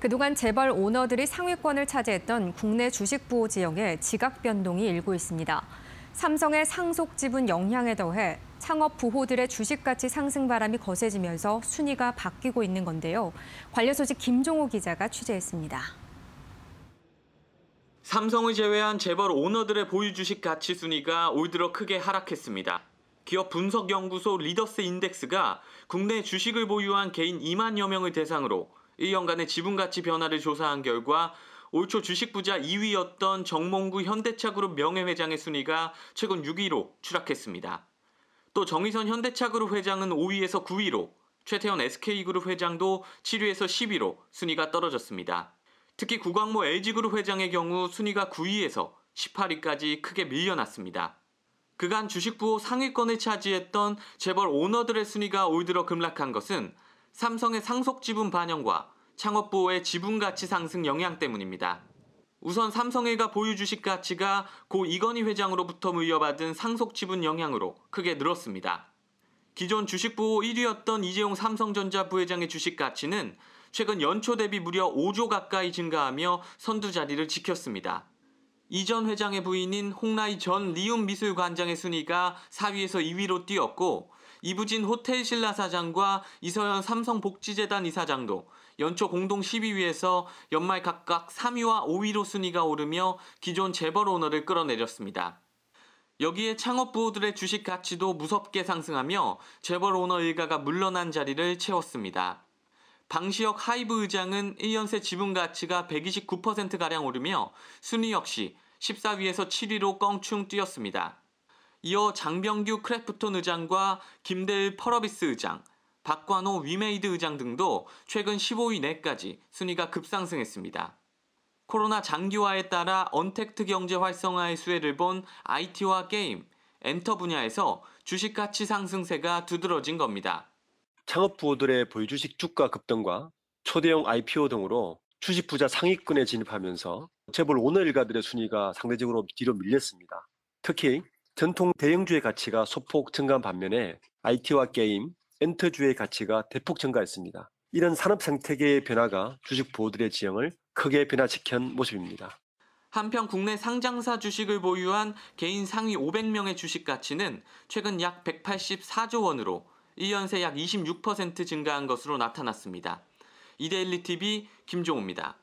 그동안 재벌 오너들이 상위권을 차지했던 국내 주식 부호 지역의 지각 변동이 일고 있습니다. 삼성의 상속 지분 영향에 더해 창업 부호들의 주식 가치 상승 바람이 거세지면서 순위가 바뀌고 있는 건데요. 관련 소식 김종호 기자가 취재했습니다. 삼성을 제외한 재벌 오너들의 보유 주식 가치 순위가 올 들어 크게 하락했습니다. 기업 분석연구소 리더스 인덱스가 국내 주식을 보유한 개인 2만여 명을 대상으로 1년간의 지분가치 변화를 조사한 결과 올초 주식 부자 2위였던 정몽구 현대차그룹 명예회장의 순위가 최근 6위로 추락했습니다. 또 정의선 현대차그룹 회장은 5위에서 9위로, 최태원 SK그룹 회장도 7위에서 10위로 순위가 떨어졌습니다. 특히 구광모 LG그룹 회장의 경우 순위가 9위에서 18위까지 크게 밀려났습니다. 그간 주식부호 상위권을 차지했던 재벌 오너들의 순위가 올 들어 급락한 것은 삼성의 상속 지분 반영과 창업 보호의 지분 가치 상승 영향 때문입니다. 우선 삼성일가 보유 주식 가치가 고 이건희 회장으로부터 물려받은 상속 지분 영향으로 크게 늘었습니다. 기존 주식 보호 1위였던 이재용 삼성전자 부회장의 주식 가치는 최근 연초 대비 무려 5조 가까이 증가하며 선두 자리를 지켰습니다. 이전 회장의 부인인 홍라이 전 리움 미술관장의 순위가 4위에서 2위로 뛰었고 이부진 호텔신라 사장과 이서현 삼성복지재단 이사장도 연초 공동 12위에서 연말 각각 3위와 5위로 순위가 오르며 기존 재벌 오너를 끌어내렸습니다. 여기에 창업 부호들의 주식 가치도 무섭게 상승하며 재벌 오너 일가가 물러난 자리를 채웠습니다. 방시혁 하이브 의장은 1년새 지분 가치가 129%가량 오르며 순위 역시 14위에서 7위로 껑충 뛰었습니다. 이어 장병규 크래프톤 의장과 김대일 퍼러비스 의장, 박관호 위메이드 의장 등도 최근 15위 내까지 순위가 급상승했습니다. 코로나 장기화에 따라 언택트 경제 활성화의 수혜를 본 IT와 게임, 엔터 분야에서 주식 가치 상승세가 두드러진 겁니다. 창업 부호들의 보유주식 주가 급등과 초대형 IPO 등으로 주식 부자 상위권에 진입하면서 재벌 오너일가들의 순위가 상대적으로 뒤로 밀렸습니다. 특히 전통 대형주의 가치가 소폭 증가한 반면에 IT와 게임, 엔터주의 가치가 대폭 증가했습니다. 이런 산업 생태계의 변화가 주식 보호들의 지형을 크게 변화시킨 모습입니다. 한편 국내 상장사 주식을 보유한 개인 상위 500명의 주식 가치는 최근 약 184조 원으로 1년새약26% 증가한 것으로 나타났습니다. 이데일리 TV 김종우입니다.